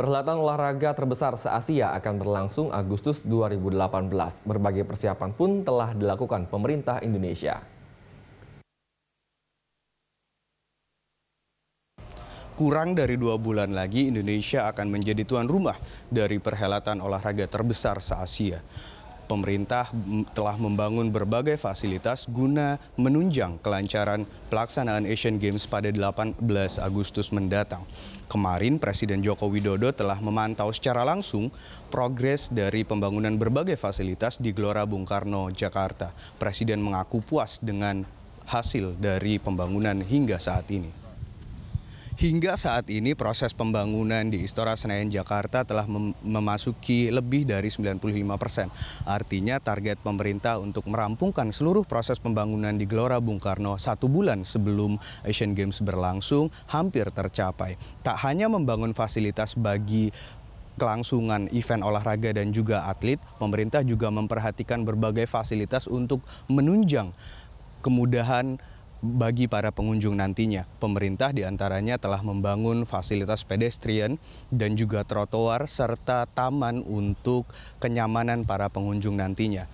Perhelatan olahraga terbesar se-Asia akan berlangsung Agustus 2018. Berbagai persiapan pun telah dilakukan pemerintah Indonesia. kurang dari dua bulan lagi Indonesia akan menjadi tuan rumah dari perhelatan olahraga terbesar se-Asia pemerintah telah membangun berbagai fasilitas guna menunjang kelancaran pelaksanaan Asian Games pada 18 Agustus mendatang. Kemarin Presiden Joko Widodo telah memantau secara langsung progres dari pembangunan berbagai fasilitas di Gelora Bung Karno, Jakarta. Presiden mengaku puas dengan hasil dari pembangunan hingga saat ini. Hingga saat ini proses pembangunan di Istora Senayan Jakarta telah mem memasuki lebih dari 95 persen. Artinya target pemerintah untuk merampungkan seluruh proses pembangunan di Gelora Bung Karno satu bulan sebelum Asian Games berlangsung hampir tercapai. Tak hanya membangun fasilitas bagi kelangsungan event olahraga dan juga atlet, pemerintah juga memperhatikan berbagai fasilitas untuk menunjang kemudahan bagi para pengunjung nantinya. Pemerintah diantaranya telah membangun fasilitas pedestrian dan juga trotoar serta taman untuk kenyamanan para pengunjung nantinya.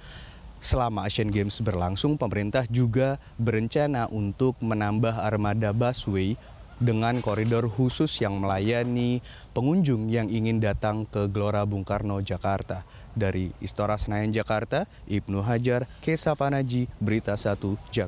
Selama Asian Games berlangsung, pemerintah juga berencana untuk menambah armada busway dengan koridor khusus yang melayani pengunjung yang ingin datang ke Gelora Bung Karno, Jakarta. Dari Istora Senayan, Jakarta, Ibnu Hajar, Kesa Panaji, Berita 1, Jakarta.